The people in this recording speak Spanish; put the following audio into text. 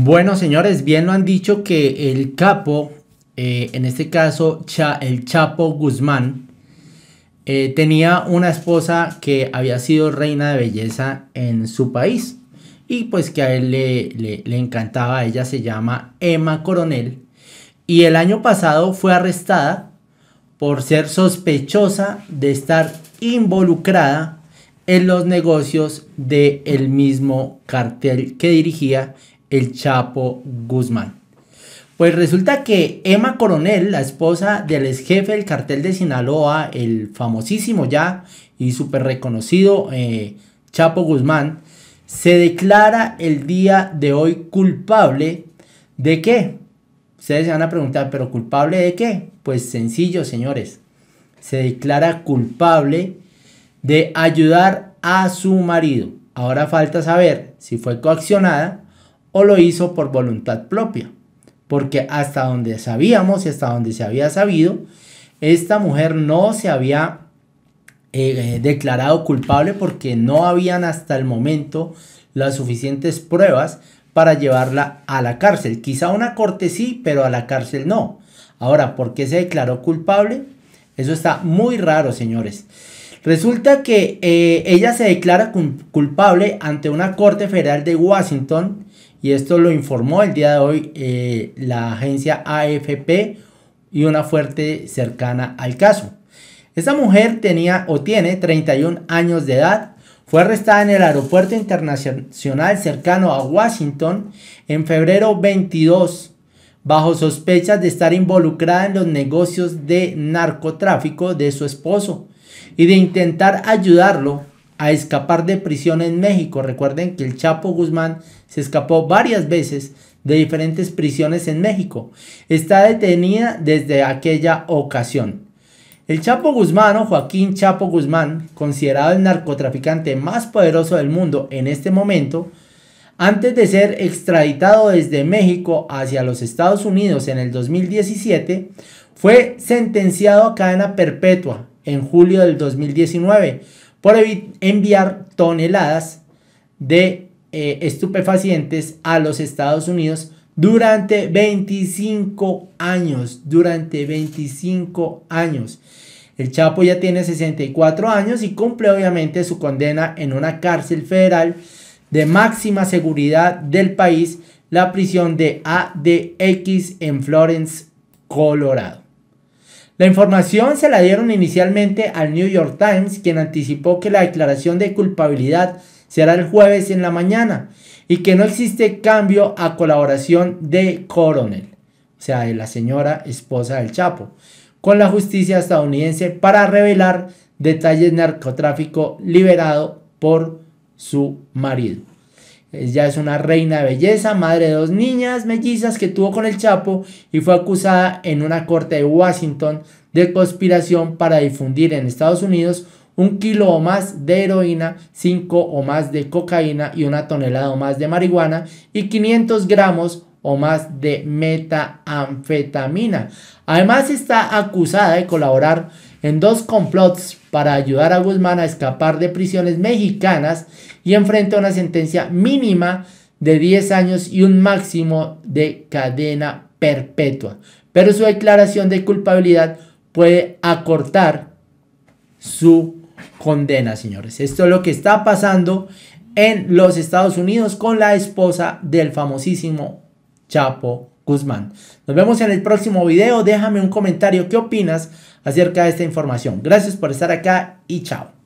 Bueno, señores, bien lo han dicho que el capo, eh, en este caso el Chapo Guzmán, eh, tenía una esposa que había sido reina de belleza en su país y pues que a él le, encantaba, ella se llama Emma Coronel y el año pasado fue arrestada por ser sospechosa de estar involucrada en los negocios del el mismo cartel que dirigía el Chapo Guzmán. Pues resulta que Emma Coronel, la esposa del ex jefe del cartel de Sinaloa, el famosísimo ya y súper reconocido eh, Chapo Guzmán, se declara el día de hoy culpable de qué? Ustedes se van a preguntar, pero culpable de qué? Pues sencillo, señores. Se declara culpable de ayudar a su marido. Ahora falta saber si fue coaccionada o lo hizo por voluntad propia. Porque hasta donde sabíamos y hasta donde se había sabido, esta mujer no se había eh, eh, declarado culpable porque no habían hasta el momento las suficientes pruebas para llevarla a la cárcel. Quizá una corte sí, pero a la cárcel no. Ahora, ¿por qué se declaró culpable? Eso está muy raro, señores. Resulta que eh, ella se declara culpable ante una corte federal de Washington y esto lo informó el día de hoy eh, la agencia AFP y una fuerte cercana al caso. Esta mujer tenía o tiene 31 años de edad, fue arrestada en el aeropuerto internacional cercano a Washington en febrero 22 bajo sospechas de estar involucrada en los negocios de narcotráfico de su esposo y de intentar ayudarlo a escapar de prisión en México. Recuerden que el Chapo Guzmán se escapó varias veces de diferentes prisiones en México. Está detenida desde aquella ocasión. El Chapo Guzmán o Joaquín Chapo Guzmán, considerado el narcotraficante más poderoso del mundo en este momento, antes de ser extraditado desde México hacia los Estados Unidos en el 2017, fue sentenciado a cadena perpetua en julio del 2019 por enviar toneladas de eh, estupefacientes a los Estados Unidos durante 25 años, durante 25 años. El Chapo ya tiene 64 años y cumple obviamente su condena en una cárcel federal de máxima seguridad del país, la prisión de ADX en Florence, Colorado. La información se la dieron inicialmente al New York Times, quien anticipó que la declaración de culpabilidad será el jueves en la mañana y que no existe cambio a colaboración de Coronel, o sea, de la señora esposa del Chapo, con la justicia estadounidense para revelar detalles de narcotráfico liberado por su marido. Ella es una reina de belleza, madre de dos niñas mellizas que tuvo con el Chapo y fue acusada en una corte de Washington de conspiración para difundir en Estados Unidos un kilo o más de heroína, cinco o más de cocaína y una tonelada o más de marihuana y 500 gramos o más de metanfetamina. Además está acusada de colaborar en dos complots para ayudar a Guzmán a escapar de prisiones mexicanas y enfrenta una sentencia mínima de 10 años y un máximo de cadena perpetua. Pero su declaración de culpabilidad puede acortar su condena, señores. Esto es lo que está pasando en los Estados Unidos con la esposa del famosísimo Chapo Guzmán. Nos vemos en el próximo video. Déjame un comentario qué opinas acerca de esta información. Gracias por estar acá y chao.